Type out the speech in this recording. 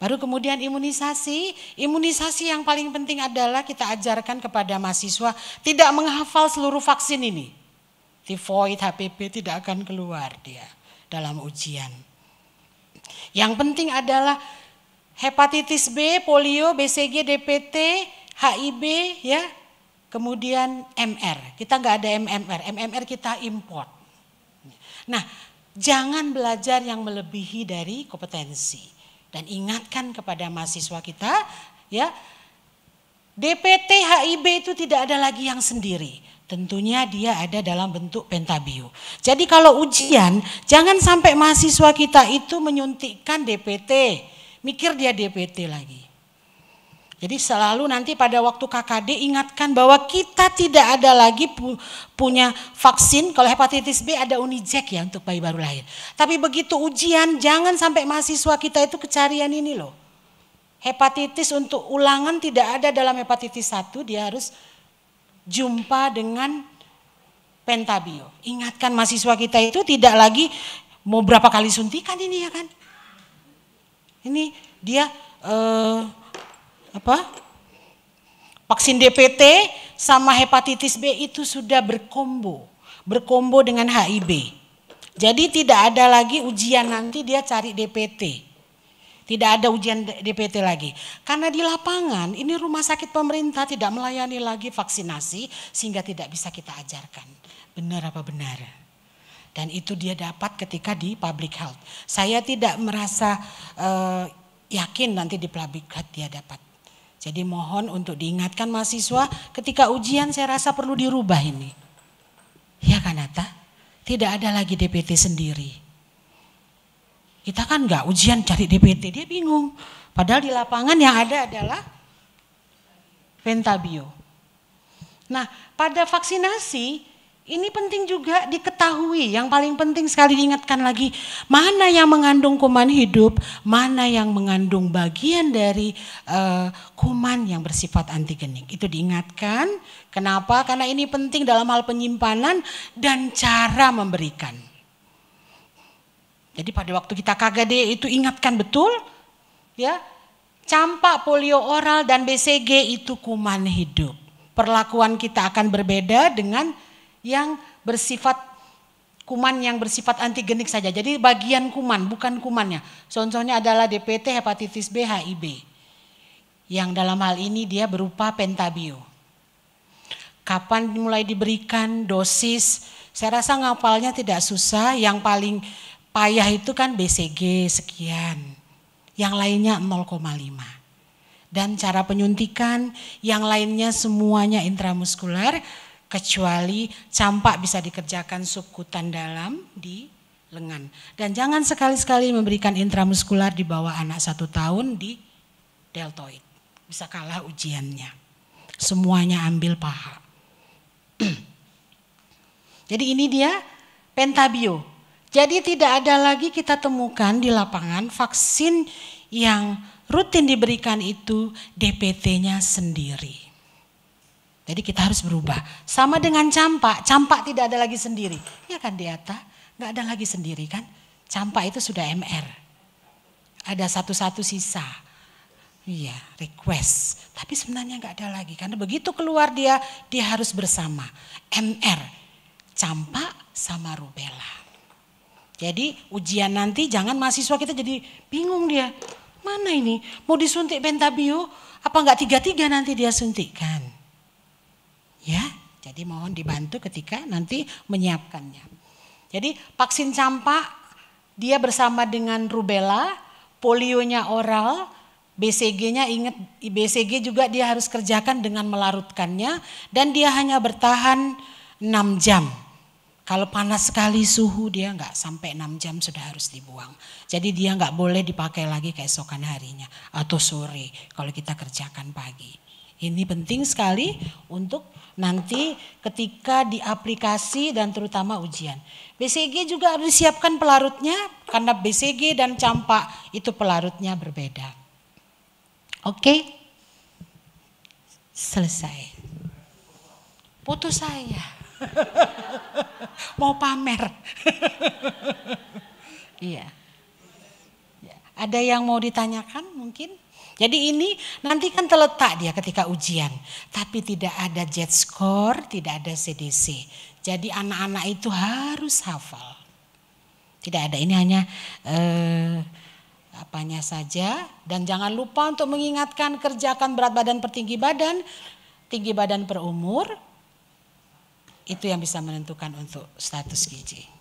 Baru kemudian imunisasi. Imunisasi yang paling penting adalah kita ajarkan kepada mahasiswa tidak menghafal seluruh vaksin ini. Tifoid, hpp tidak akan keluar dia dalam ujian. Yang penting adalah hepatitis B, polio, BCG, DPT, HIB, ya, kemudian MR. Kita nggak ada MMR, MMR kita import. Nah, jangan belajar yang melebihi dari kompetensi dan ingatkan kepada mahasiswa kita ya DPT HIB itu tidak ada lagi yang sendiri. Tentunya dia ada dalam bentuk pentabio. Jadi kalau ujian jangan sampai mahasiswa kita itu menyuntikkan DPT, mikir dia DPT lagi. Jadi selalu nanti pada waktu KKD ingatkan bahwa kita tidak ada lagi pu punya vaksin kalau hepatitis B ada Unijek ya untuk bayi baru lahir. Tapi begitu ujian jangan sampai mahasiswa kita itu kecarian ini loh. Hepatitis untuk ulangan tidak ada dalam hepatitis 1 dia harus jumpa dengan pentabio. Ingatkan mahasiswa kita itu tidak lagi mau berapa kali suntikan ini ya kan. Ini dia eh, apa vaksin DPT sama hepatitis B itu sudah berkombo, berkombo dengan HIB. Jadi tidak ada lagi ujian nanti dia cari DPT. Tidak ada ujian DPT lagi. Karena di lapangan ini rumah sakit pemerintah tidak melayani lagi vaksinasi sehingga tidak bisa kita ajarkan. Benar apa benar? Dan itu dia dapat ketika di public health. Saya tidak merasa uh, yakin nanti di public health dia dapat. Jadi mohon untuk diingatkan mahasiswa ketika ujian saya rasa perlu dirubah ini. Ya kan Atta? Tidak ada lagi DPT sendiri. Kita kan nggak ujian cari DPT, dia bingung. Padahal di lapangan yang ada adalah pentabio. Nah, pada vaksinasi ini penting juga diketahui. Yang paling penting sekali diingatkan lagi, mana yang mengandung kuman hidup, mana yang mengandung bagian dari uh, kuman yang bersifat antigenik. Itu diingatkan. Kenapa? Karena ini penting dalam hal penyimpanan dan cara memberikan. Jadi pada waktu kita KGD itu ingatkan betul, ya. Campak polio oral dan BCG itu kuman hidup. Perlakuan kita akan berbeda dengan yang bersifat kuman yang bersifat antigenik saja. Jadi bagian kuman, bukan kumannya. Contohnya adalah DPT, hepatitis B, HIB. Yang dalam hal ini dia berupa pentabio. Kapan mulai diberikan dosis? Saya rasa ngapalnya tidak susah. Yang paling payah itu kan BCG sekian. Yang lainnya 0,5 dan cara penyuntikan, yang lainnya semuanya intramuskular kecuali campak bisa dikerjakan subkutan dalam di lengan. Dan jangan sekali-sekali memberikan intramuskular di bawah anak satu tahun di deltoid. Bisa kalah ujiannya. Semuanya ambil paha. Jadi ini dia pentabio. Jadi tidak ada lagi kita temukan di lapangan vaksin yang rutin diberikan itu DPT-nya sendiri. Jadi kita harus berubah. Sama dengan campak, campak tidak ada lagi sendiri. Ya kan diata nggak ada lagi sendiri kan. Campak itu sudah MR. Ada satu-satu sisa. Iya, request. Tapi sebenarnya nggak ada lagi. Karena begitu keluar dia, dia harus bersama. MR, campak sama rubella. Jadi ujian nanti jangan mahasiswa kita jadi bingung dia. Mana ini? Mau disuntik pentabio? Apa nggak tiga-tiga nanti dia suntikkan? Ya, jadi mohon dibantu ketika nanti menyiapkannya. Jadi vaksin campak dia bersama dengan rubella, polionya oral, BCG-nya ingat BCG juga dia harus kerjakan dengan melarutkannya dan dia hanya bertahan 6 jam. Kalau panas sekali suhu dia nggak sampai 6 jam sudah harus dibuang. Jadi dia nggak boleh dipakai lagi keesokan harinya atau sore kalau kita kerjakan pagi. Ini penting sekali untuk nanti ketika di aplikasi dan terutama ujian. BCG juga harus disiapkan pelarutnya karena BCG dan campak itu pelarutnya berbeda. Oke. Okay? Selesai. Putus saya. Mau pamer. iya. yeah. Ada yang mau ditanyakan mungkin? Jadi ini nanti kan terletak dia ketika ujian. Tapi tidak ada jet score, tidak ada CDC. Jadi anak-anak itu harus hafal. Tidak ada, ini hanya eh, apanya saja. Dan jangan lupa untuk mengingatkan kerjakan berat badan per tinggi badan. Tinggi badan per umur. Itu yang bisa menentukan untuk status gizi.